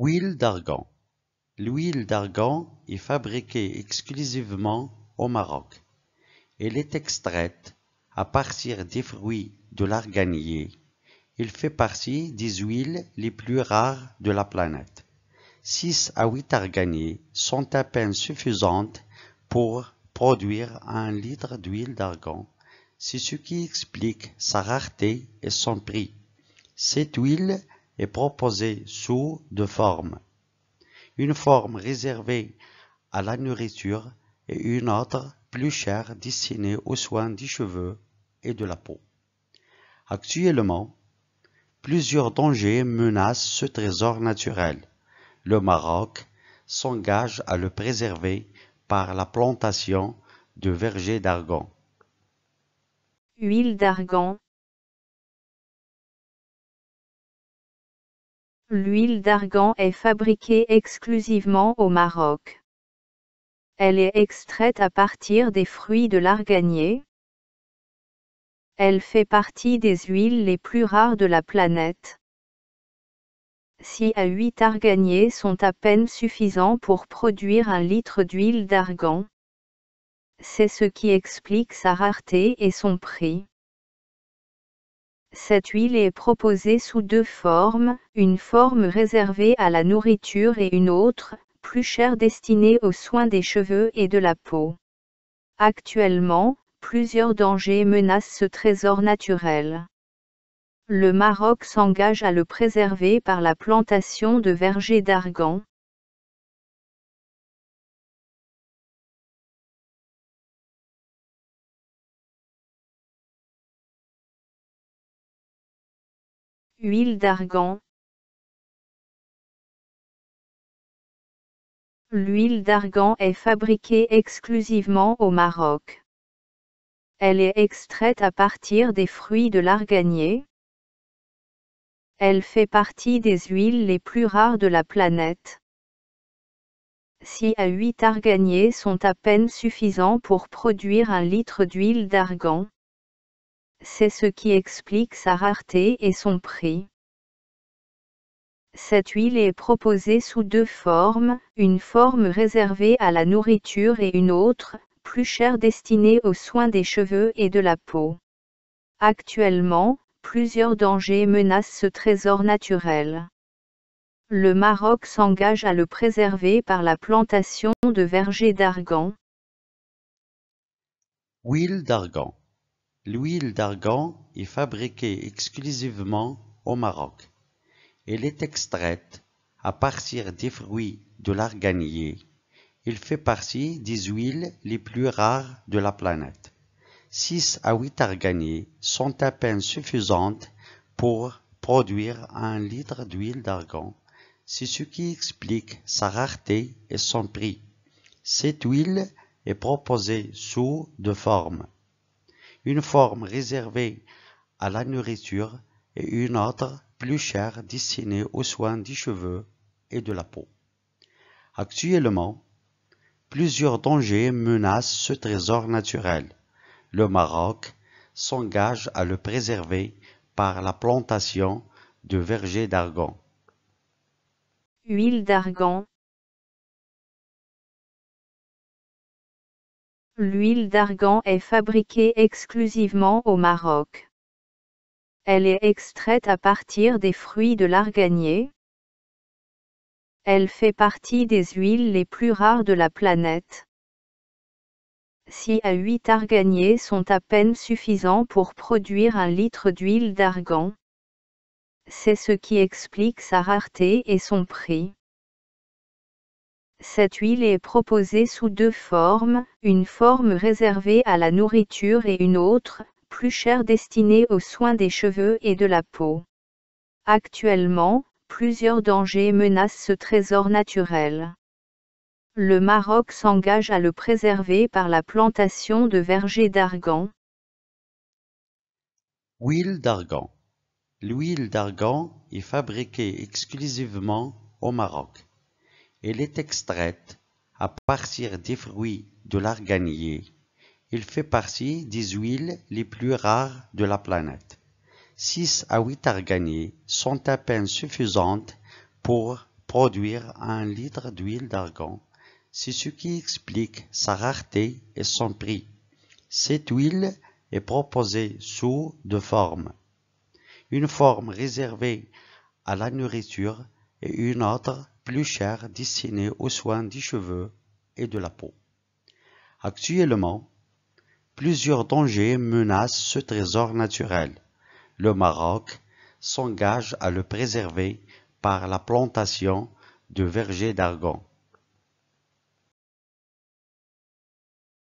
Huile d'argan L'huile d'argan est fabriquée exclusivement au Maroc. Elle est extraite à partir des fruits de l'arganier. Il fait partie des huiles les plus rares de la planète. 6 à 8 arganiers sont à peine suffisantes pour produire un litre d'huile d'argan. C'est ce qui explique sa rareté et son prix. Cette huile est proposée sous deux formes. Une forme réservée à la nourriture et une autre plus chère destinée aux soins des cheveux et de la peau. Actuellement, plusieurs dangers menacent ce trésor naturel. Le Maroc s'engage à le préserver par la plantation de vergers d'argan. Huile d'argan, L'huile d'argan est fabriquée exclusivement au Maroc. Elle est extraite à partir des fruits de l'arganier. Elle fait partie des huiles les plus rares de la planète. 6 à 8 arganiers sont à peine suffisants pour produire un litre d'huile d'argan. C'est ce qui explique sa rareté et son prix. Cette huile est proposée sous deux formes, une forme réservée à la nourriture et une autre, plus chère destinée aux soins des cheveux et de la peau. Actuellement, plusieurs dangers menacent ce trésor naturel. Le Maroc s'engage à le préserver par la plantation de vergers d'argan. Huile d'argan. L'huile d'argan est fabriquée exclusivement au Maroc. Elle est extraite à partir des fruits de l'arganier. Elle fait partie des huiles les plus rares de la planète. 6 à 8 arganiers sont à peine suffisants pour produire un litre d'huile d'argan. C'est ce qui explique sa rareté et son prix. Cette huile est proposée sous deux formes, une forme réservée à la nourriture et une autre, plus chère destinée aux soins des cheveux et de la peau. Actuellement, plusieurs dangers menacent ce trésor naturel. Le Maroc s'engage à le préserver par la plantation de vergers d'argan. Huile d'argan L'huile d'argan est fabriquée exclusivement au Maroc. Elle est extraite à partir des fruits de l'arganier. Il fait partie des huiles les plus rares de la planète. 6 à 8 arganiers sont à peine suffisantes pour produire un litre d'huile d'argan. C'est ce qui explique sa rareté et son prix. Cette huile est proposée sous deux formes une forme réservée à la nourriture et une autre plus chère destinée aux soins des cheveux et de la peau. Actuellement, plusieurs dangers menacent ce trésor naturel. Le Maroc s'engage à le préserver par la plantation de vergers d'argan. Huile d'argan, L'huile d'argan est fabriquée exclusivement au Maroc. Elle est extraite à partir des fruits de l'arganier. Elle fait partie des huiles les plus rares de la planète. 6 à 8 arganiers sont à peine suffisants pour produire un litre d'huile d'argan. C'est ce qui explique sa rareté et son prix. Cette huile est proposée sous deux formes, une forme réservée à la nourriture et une autre, plus chère destinée aux soins des cheveux et de la peau. Actuellement, plusieurs dangers menacent ce trésor naturel. Le Maroc s'engage à le préserver par la plantation de vergers d'argan. Huile d'argan L'huile d'argan est fabriquée exclusivement au Maroc. Elle est extraite à partir des fruits de l'arganier. Il fait partie des huiles les plus rares de la planète. 6 à 8 arganiers sont à peine suffisantes pour produire un litre d'huile d'argan. C'est ce qui explique sa rareté et son prix. Cette huile est proposée sous deux formes. Une forme réservée à la nourriture et une autre cher destiné aux soins des cheveux et de la peau. Actuellement, plusieurs dangers menacent ce trésor naturel. Le Maroc s'engage à le préserver par la plantation de vergers d'argan.